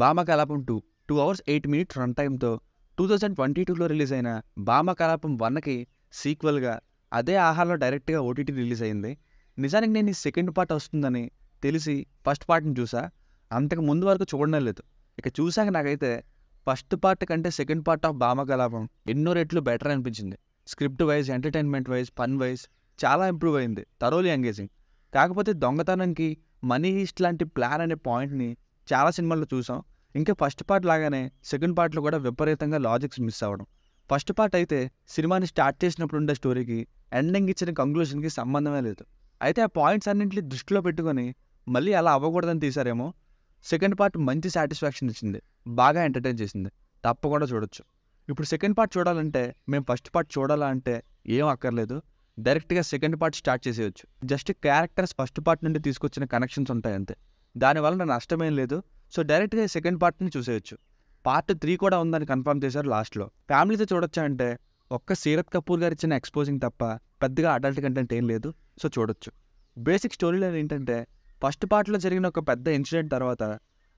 బామ Kalapam two two hours eight minute run టైంతో two thousand twenty టూలో రిలీజ్ అయిన బామ కలాపం వన్కి సీక్వెల్గా అదే ఆహార్లో డైరెక్ట్గా ఓటీటీ రిలీజ్ అయింది నిజానికి నేను ఈ సెకండ్ పార్ట్ వస్తుందని తెలిసి ఫస్ట్ పార్ట్ని చూసా అంతకు ముందు వరకు చూడడం లేదు ఇక చూసాక నాకైతే ఫస్ట్ పార్ట్ కంటే second part of Bhama Kalapam ఎన్నో రెట్లు బెటర్ అనిపించింది script wise entertainment wise fun wise చాలా ఇంప్రూవ్ అయింది తరోలీ ఎంగేజింగ్ కాకపోతే దొంగతనానికి మనీ హీస్ట్ లాంటి ప్లాన్ అనే పాయింట్ని చాలా సినిమాల్లో చూసాం ఇంకా ఫస్ట్ పార్ట్ లాగానే సెకండ్ పార్ట్లో కూడా విపరీతంగా లాజిక్స్ మిస్ అవ్వడం ఫస్ట్ పార్ట్ అయితే సినిమాని స్టార్ట్ చేసినప్పుడు ఉండే స్టోరీకి ఎండింగ్ ఇచ్చిన కంక్లూషన్కి సంబంధమే లేదు అయితే ఆ పాయింట్స్ అన్నింటినీ దృష్టిలో పెట్టుకొని మళ్ళీ అలా అవ్వకూడదని తీశారేమో సెకండ్ పార్ట్ మంచి సాటిస్ఫాక్షన్ ఇచ్చింది బాగా ఎంటర్టైన్ చేసింది తప్పకుండా చూడొచ్చు ఇప్పుడు సెకండ్ పార్ట్ చూడాలంటే మేము ఫస్ట్ పార్ట్ చూడాలా అంటే ఏం అక్కర్లేదు డైరెక్ట్గా సెకండ్ పార్ట్ స్టార్ట్ చేసేయచ్చు జస్ట్ క్యారెక్టర్స్ ఫస్ట్ పార్ట్ నుండి తీసుకొచ్చిన కనెక్షన్స్ ఉంటాయి అంతే దానివల్ల నష్టమేం లేదు సో డైరెక్ట్గా సెకండ్ పార్ట్ని చూసేయచ్చు పార్ట్ త్రీ కూడా ఉందని కన్ఫర్మ్ చేశారు లాస్ట్లో ఫ్యామిలీతో చూడొచ్చా అంటే ఒక్క సీరత్ కపూర్ గారు ఇచ్చిన ఎక్స్పోజింగ్ తప్ప పెద్దగా అడల్ట్ కంటెంట్ ఏం లేదు సో చూడొచ్చు బేసిక్ స్టోరీ లైన్ ఏంటంటే ఫస్ట్ పార్ట్లో జరిగిన ఒక పెద్ద ఇన్సిడెంట్ తర్వాత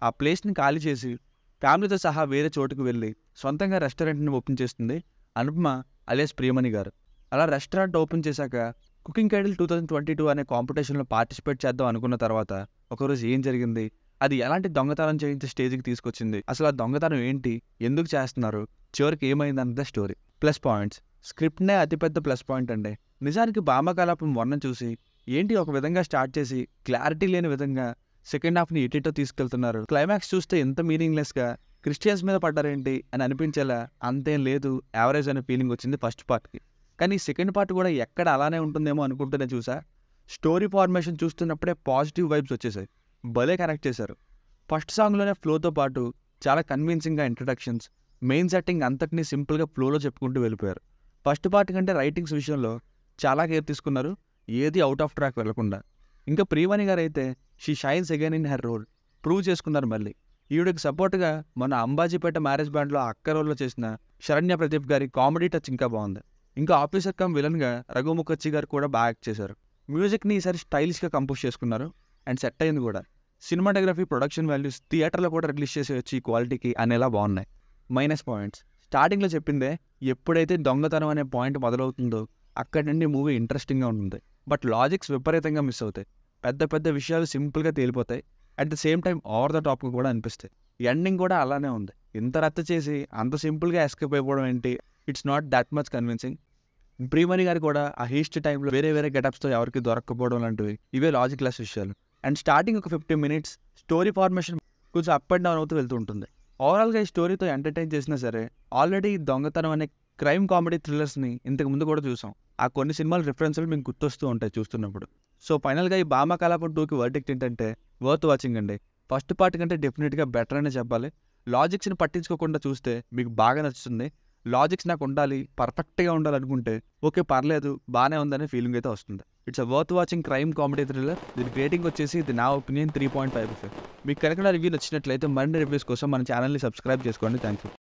ఆ ప్లేస్ని ఖాళీ చేసి ఫ్యామిలీతో సహా వేరే చోటుకు వెళ్ళి సొంతంగా రెస్టారెంట్ని ఓపెన్ చేస్తుంది అనుపమ అలేస్ ప్రియమణి గారు అలా రెస్టారెంట్ ఓపెన్ చేశాక cooking idol two thousand twenty two అనే కాంపిటీషన్లో పార్టిసిపేట్ చేద్దాం అనుకున్న తర్వాత ఒకరోజు ఏం జరిగింది అది ఎలాంటి దొంగతనం చేయించే స్టేజ్కి తీసుకొచ్చింది అసలు ఆ దొంగతనం ఏంటి ఎందుకు చేస్తున్నారు చివరికి ఏమైంది అన్నదే స్టోరీ ప్లస్ పాయింట్స్ స్క్రిప్ట్నే అతిపెద్ద ప్లస్ పాయింట్ అండి నిజానికి భామకలాపం వర్ణం చూసి ఏంటి ఒక విధంగా స్టార్ట్ చేసి క్లారిటీ లేని విధంగా సెకండ్ హాఫ్ని ఎటిటో తీసుకెళ్తున్నారు క్లైమాక్స్ చూస్తే ఎంత మీనింగ్లెస్గా క్రిస్టియన్స్ మీద పడ్డారేంటి అని అనిపించేలా అంతేం లేదు యావరేజ్ అనే ఫీలింగ్ వచ్చింది ఫస్ట్ పార్ట్కి కానీ సెకండ్ పార్ట్ కూడా ఎక్కడ అలానే ఉంటుందేమో అనుకుంటూనే చూసా స్టోరీ ఫార్మేషన్ చూస్తున్నప్పుడే పాజిటివ్ వైబ్స్ వచ్చేసాయి భలే కనెక్ట్ చేశారు ఫస్ట్ సాంగ్లోనే ఫ్లోతో పాటు చాలా కన్విన్సింగ్గా ఇంట్రడక్షన్స్ మెయిన్ సెట్టింగ్ అంతటినీ సింపుల్గా ఫ్లోలో చెప్పుకుంటూ వెళ్ళిపోయారు ఫస్ట్ పార్ట్ కంటే రైటింగ్స్ విషయంలో చాలా కేర్ తీసుకున్నారు ఏది అవుట్ ఆఫ్ ట్రాక్ వెళ్లకుండా ఇంకా ప్రియవాణి గారు అయితే she shines again in her role prove చేసుకున్నారు మళ్ళీ ఈవిడకి సపోర్ట్గా మన అంబాజీపేట మ్యారేజ్ బ్యాండ్లో అక్క రోల్లో చేసిన శరణ్య ప్రదీప్ గారి కామెడీ టచ్ ఇంకా బాగుంది ఇంకా ఆఫీసర్ కమ్ విలన్గా రఘు ముఖర్జీ గారు కూడా బాగా యాక్ట్ చేశారు మ్యూజిక్ని ఈసారి స్టైలిష్గా కంపోజ్ చేసుకున్నారు అండ్ సెట్ అయింది కూడా సినిమాటోగ్రఫీ ప్రొడక్షన్ వాల్యూస్ థియేటర్లో కూడా రిలీజ్ చేసి వచ్చి ఈ క్వాలిటీకి అనేలా బాగున్నాయి మైనస్ పాయింట్స్ స్టార్టింగ్లో చెప్పిందే ఎప్పుడైతే దొంగతనం అనే పాయింట్ మొదలవుతుందో అక్కడి నుండి మూవీ ఇంట్రెస్టింగ్గా ఉంటుంది బట్ లాజిక్స్ విపరీతంగా మిస్ అవుతాయి పెద్ద పెద్ద విషయాలు సింపుల్గా తేలిపోతాయి at the same time over the top కూడా అనిపిస్తాయి ఎండింగ్ కూడా అలానే ఉంది ఇంత రద్దు చేసి అంత సింపుల్గా ఎస్కేప్ అయిపోవడం ఏంటి it's not that much convincing Priyamani garu కూడా ఆ హీస్ట్ టైంలో వేరే వేరే గెటప్స్తో ఎవరికి దొరకకపోవడం లాంటివి ఇవే లాజిక్ లెస్ విషయాలు అండ్ స్టార్టింగ్ ఒక ఫిఫ్టీన్ మినిట్స్ స్టోరీ ఫార్మేషన్ కొంచెం అప్ అండ్ డౌన్ అవుతూ వెళ్తూ ఉంటుంది ఓవరాల్గా ఈ స్టోరీతో ఎంటర్టైన్ చేసినా సరే ఆల్రెడీ దొంగతనం అనే క్రైమ్ కామెడీ థ్రిల్లర్స్ని ఇంతకు ముందు కూడా చూసాం ఆ కొన్ని సినిమాల రిఫరెన్స్లు మీకు గుర్తొస్తూ ఉంటాయి చూస్తున్నప్పుడు సో ఫైనల్గా ఈ బామ కళాపం టూకి వర్డిక్ట్ ఏంటంటే వర్త్ వాచింగ్ అండి ఫస్ట్ పార్ట్ కంటే డెఫినెట్గా బెటర్ అనే చెప్పాలి లాజిక్స్ని పట్టించుకోకుండా చూస్తే మీకు బాగా నచ్చుతుంది లాజిక్స్ నాకు ఉండాలి పర్ఫెక్ట్గా ఉండాలనుకుంటే ఓకే పర్లేదు బాగానే ఉందనే ఫీలింగ్ అయితే వస్తుంది it's a worth watching crime comedy thriller దీని రేటింగ్ వచ్చేసి ఇది నా ఒపీనియన్ త్రీ పాయింట్ ఫైవ్ మీకు కనుక రివ్యూ నచ్చినట్లయితే మరిన్ని రివ్యూస్ కోసం మన ఛానల్ని సబ్స్క్రైబ్ చేసుకోండి థ్యాంక్ యూ